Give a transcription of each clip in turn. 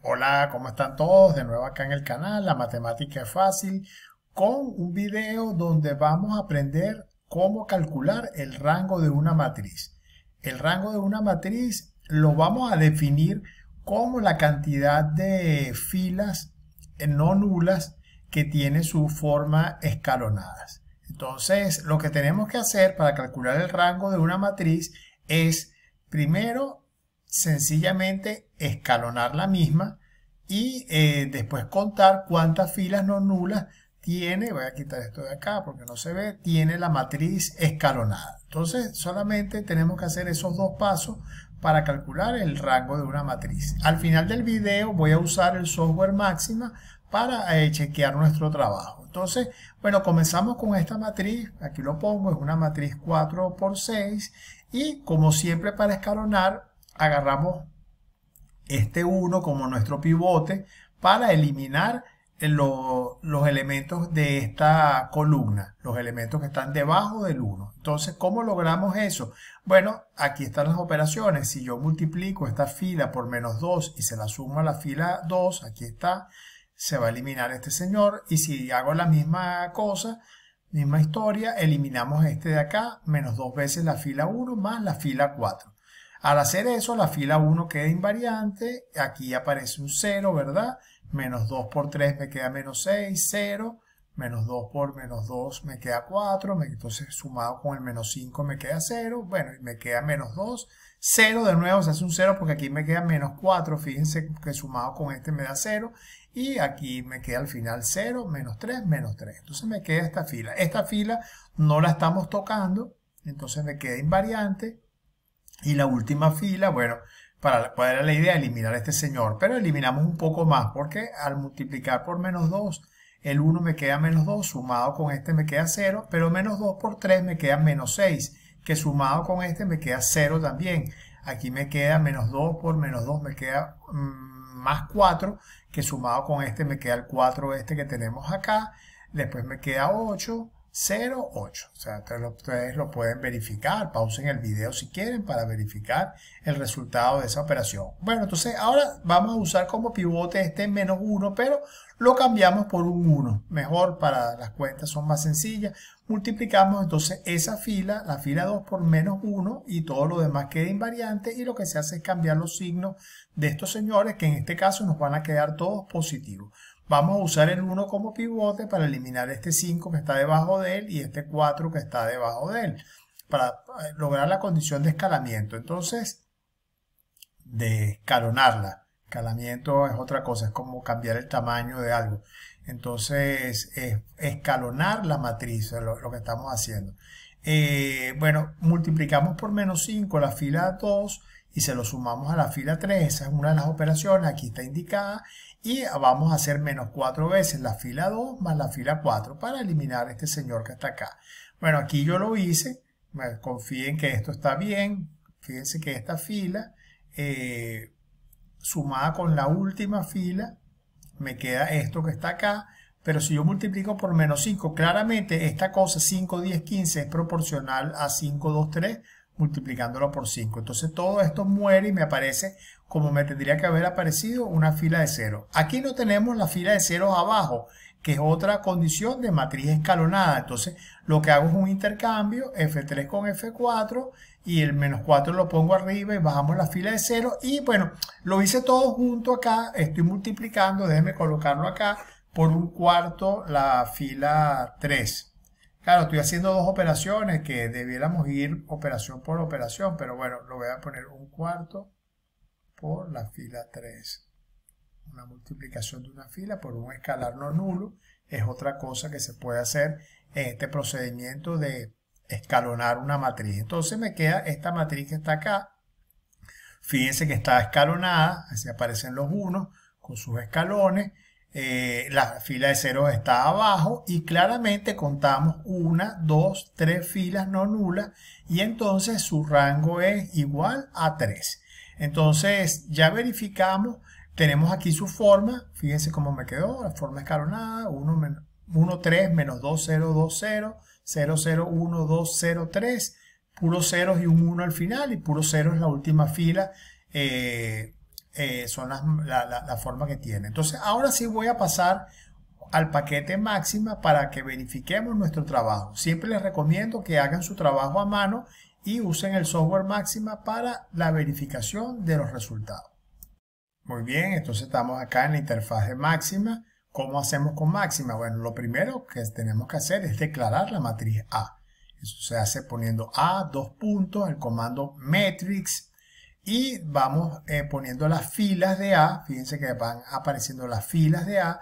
Hola, ¿cómo están todos? De nuevo acá en el canal La Matemática es Fácil con un video donde vamos a aprender cómo calcular el rango de una matriz. El rango de una matriz lo vamos a definir como la cantidad de filas no nulas que tiene su forma escalonadas. Entonces, lo que tenemos que hacer para calcular el rango de una matriz es primero sencillamente escalonar la misma y eh, después contar cuántas filas no nulas tiene, voy a quitar esto de acá porque no se ve, tiene la matriz escalonada. Entonces solamente tenemos que hacer esos dos pasos para calcular el rango de una matriz. Al final del video voy a usar el software máxima para eh, chequear nuestro trabajo. Entonces, bueno, comenzamos con esta matriz, aquí lo pongo, es una matriz 4 x 6 y como siempre para escalonar agarramos este 1 como nuestro pivote para eliminar eh, los elementos de esta columna, los elementos que están debajo del 1. Entonces, ¿cómo logramos eso? Bueno, aquí están las operaciones. Si yo multiplico esta fila por menos 2 y se la sumo a la fila 2, aquí está, se va a eliminar este señor. Y si hago la misma cosa, misma historia, eliminamos este de acá, menos dos veces la fila 1 más la fila 4. Al hacer eso, la fila 1 queda invariante, aquí aparece un 0, ¿verdad? Menos 2 por 3 me queda menos 6, 0, menos 2 por menos 2 me queda 4, entonces sumado con el menos 5 me queda 0, bueno, me queda menos 2, 0 de nuevo, se hace un 0 porque aquí me queda menos 4, fíjense que sumado con este me da 0, y aquí me queda al final 0, menos 3, menos 3, entonces me queda esta fila, esta fila no la estamos tocando, entonces me queda invariante, y la última fila, bueno, para, cuál era la idea, eliminar a este señor, pero eliminamos un poco más, porque al multiplicar por menos 2, el 1 me queda menos 2, sumado con este me queda 0, pero menos 2 por 3 me queda menos 6, que sumado con este me queda 0 también. Aquí me queda menos 2 por menos 2 me queda mm, más 4, que sumado con este me queda el 4 este que tenemos acá, después me queda 8, 08. O sea, ustedes lo pueden verificar. Pausen el video si quieren para verificar el resultado de esa operación. Bueno, entonces ahora vamos a usar como pivote este menos 1, pero lo cambiamos por un 1. Mejor para las cuentas, son más sencillas. Multiplicamos entonces esa fila, la fila 2 por menos 1 y todo lo demás queda invariante. Y lo que se hace es cambiar los signos de estos señores, que en este caso nos van a quedar todos positivos. Vamos a usar el 1 como pivote para eliminar este 5 que está debajo de él y este 4 que está debajo de él, para eh, lograr la condición de escalamiento. Entonces, de escalonarla. Escalamiento es otra cosa, es como cambiar el tamaño de algo. Entonces, es escalonar la matriz, es lo, que estamos haciendo. Eh, bueno, multiplicamos por menos 5 la fila 2 y se lo sumamos a la fila 3, esa es una de las operaciones, aquí está indicada, y vamos a hacer menos 4 veces la fila 2 más la fila 4 para eliminar este señor que está acá. Bueno, aquí yo lo hice, confíen que esto está bien, fíjense que esta fila eh, sumada con la última fila, me queda esto que está acá, pero si yo multiplico por menos 5, claramente esta cosa 5, 10, 15 es proporcional a 5, 2, 3, multiplicándolo por 5. Entonces todo esto muere y me aparece como me tendría que haber aparecido una fila de cero Aquí no tenemos la fila de ceros abajo, que es otra condición de matriz escalonada. Entonces lo que hago es un intercambio F3 con F4 y el menos 4 lo pongo arriba y bajamos la fila de cero Y bueno, lo hice todo junto acá, estoy multiplicando, déjenme colocarlo acá, por un cuarto la fila 3. Claro, estoy haciendo dos operaciones que debiéramos ir operación por operación, pero bueno, lo voy a poner un cuarto por la fila 3. Una multiplicación de una fila por un escalar no nulo es otra cosa que se puede hacer en este procedimiento de escalonar una matriz. Entonces me queda esta matriz que está acá. Fíjense que está escalonada, así aparecen los unos con sus escalones eh, la fila de ceros está abajo y claramente contamos una, dos, tres filas no nulas y entonces su rango es igual a 3. Entonces ya verificamos, tenemos aquí su forma, fíjense cómo me quedó, la forma escalonada, 1, 1 3 menos 2, 0, 2, 0, 0, 0, 1, 2, 0, 3, puros ceros y un 1 al final y puro ceros es la última fila. Eh, eh, son la, forma que tiene. Entonces, ahora sí voy a pasar al paquete máxima para que verifiquemos nuestro trabajo. Siempre les recomiendo que hagan su trabajo a mano y usen el software máxima para la verificación de los resultados. Muy bien, entonces estamos acá en la interfaz de máxima. ¿Cómo hacemos con máxima? Bueno, lo primero que tenemos que hacer es declarar la matriz A. Eso se hace poniendo A, dos puntos, el comando matrix, y vamos eh, poniendo las filas de A, fíjense que van apareciendo las filas de A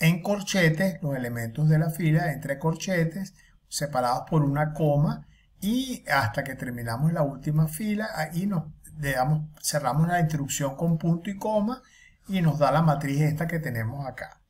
en corchetes, los elementos de la fila entre corchetes, separados por una coma y hasta que terminamos la última fila, ahí nos cerramos la instrucción con punto y coma y nos da la matriz esta que tenemos acá.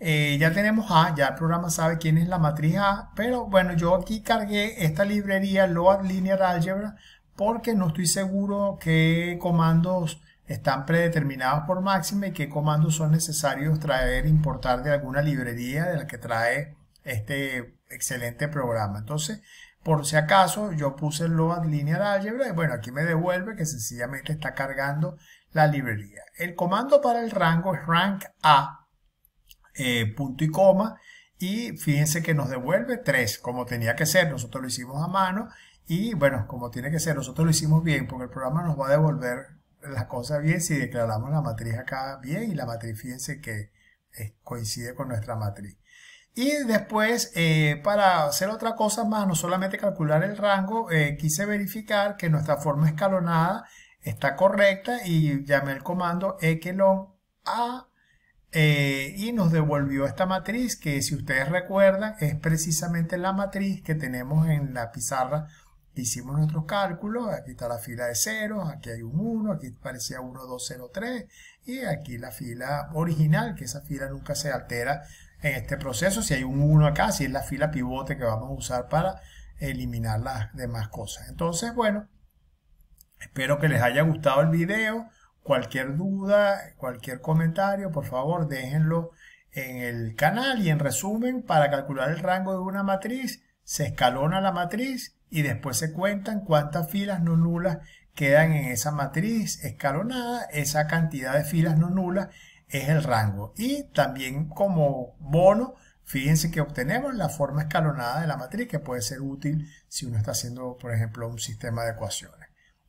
Eh, ya tenemos A, ya el programa sabe quién es la matriz A, pero bueno, yo aquí cargué esta librería Load Linear Algebra porque no estoy seguro qué comandos están predeterminados por máxima y qué comandos son necesarios traer, importar de alguna librería de la que trae este excelente programa. Entonces, por si acaso, yo puse el Load Linear Algebra y bueno, aquí me devuelve que sencillamente está cargando la librería. El comando para el rango es rank A, eh, punto y coma, y fíjense que nos devuelve 3, como tenía que ser, nosotros lo hicimos a mano, y bueno, como tiene que ser, nosotros lo hicimos bien porque el programa nos va a devolver las cosas bien si declaramos la matriz acá bien y la matriz, fíjense que eh, coincide con nuestra matriz. Y después, eh, para hacer otra cosa más, no solamente calcular el rango, eh, quise verificar que nuestra forma escalonada está correcta y llamé el comando echelon a y nos devolvió esta matriz que si ustedes recuerdan es precisamente la matriz que tenemos en la pizarra Hicimos nuestros cálculos, aquí está la fila de ceros, aquí hay un 1, aquí parecía 3 y aquí la fila original, que esa fila nunca se altera en este proceso. Si hay un 1 acá, si es la fila pivote que vamos a usar para eliminar las demás cosas. Entonces, bueno, espero que les haya gustado el video. Cualquier duda, cualquier comentario, por favor déjenlo en el canal y en resumen para calcular el rango de una matriz se escalona la matriz y después se cuentan cuántas filas no nulas quedan en esa matriz escalonada. Esa cantidad de filas no nulas es el rango. Y también como bono, fíjense que obtenemos la forma escalonada de la matriz que puede ser útil si uno está haciendo, por ejemplo, un sistema de ecuaciones.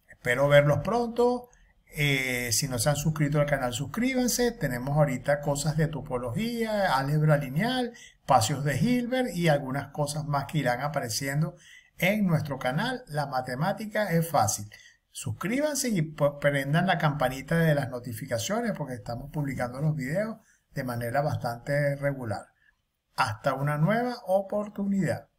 Espero verlos pronto. Eh, si no se han suscrito al canal, suscríbanse. Tenemos ahorita cosas de topología, álgebra lineal, pasos de Hilbert y algunas cosas más que irán apareciendo en nuestro canal. La matemática es fácil. Suscríbanse y prendan la campanita de las notificaciones porque estamos publicando los videos de manera bastante regular. Hasta una nueva oportunidad.